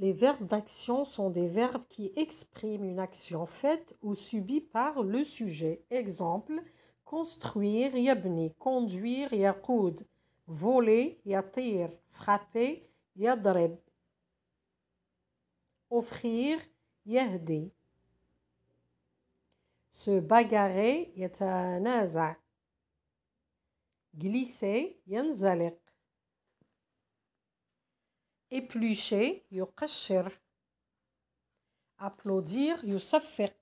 Les verbes d'action sont des verbes qui expriment une action faite ou subie par le sujet. Exemple, construire, yabni, conduire, voler, yatir, frapper, yadreb, offrir, se bagarrer, yatanaza, glisser, yanzalek, éplucher, Yokashir applaudir, yusaffiq.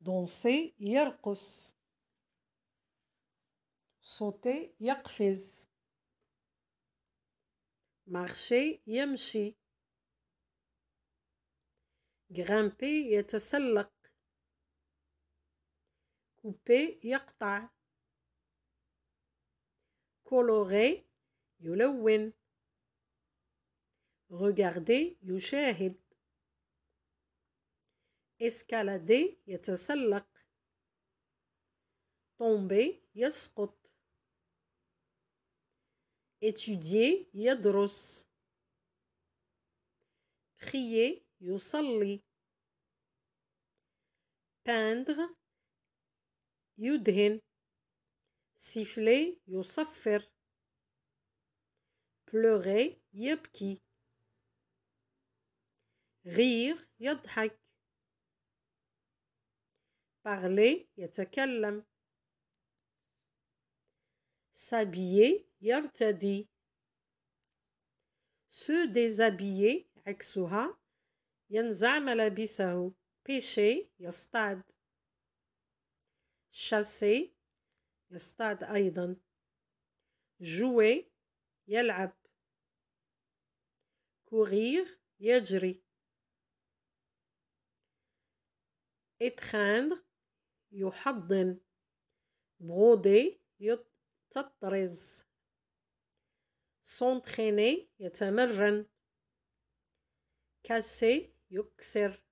danser, yarqus. sauter, yaqfiz. marcher, yemchi, grimper, yatasallaq. couper, yakta colorer, Yulewin. Regardez, yushahid. Escalader, yatasallak. Tomber, yaskot. Étudier, yadros. Prier, yusalli. Peindre, yudhin. Siffler, yusaffer. Pleurer, yabki. غير يضحك parler يتكلم s'habiller يرتدي se déshabiller عكسها ينزع ملابسه pêcher يصطاد chasser يصطاد أيضا jouer يلعب courir يجري إتخاندر يحضن بغودي يتطرز سونتخيني يتمرن كاسي يكسر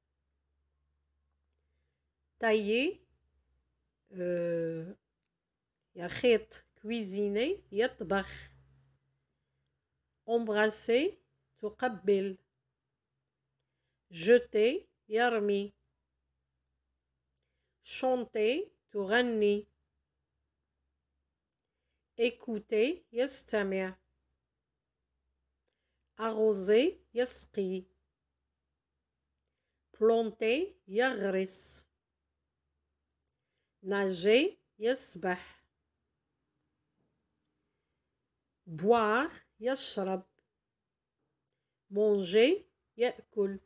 تاي آه، يخيط كويزيني يطبخ امبراسي تقبل جوتي يرمي chanter, tourner. Écouter, yastamia. Arroser, yaski. Planter, yagris. Nager, yasbah. Boire, yashrab. Manger, yakul.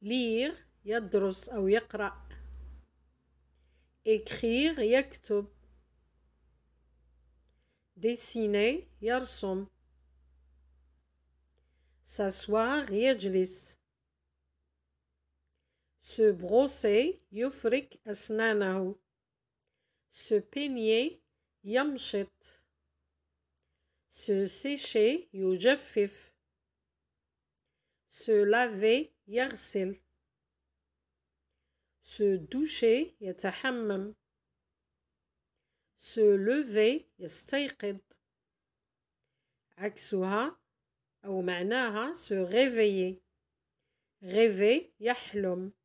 Lire, يدرس أو يقرأ écrire يكتب dessiner يرسم s'asseoir يجلس se brosser يفرك أسنانه se peigner يمشط se sécher يجفف se laver يغسل se doucher يتحمم se lever يستيقظ عكسها أو معناها se réveiller rêver يحلم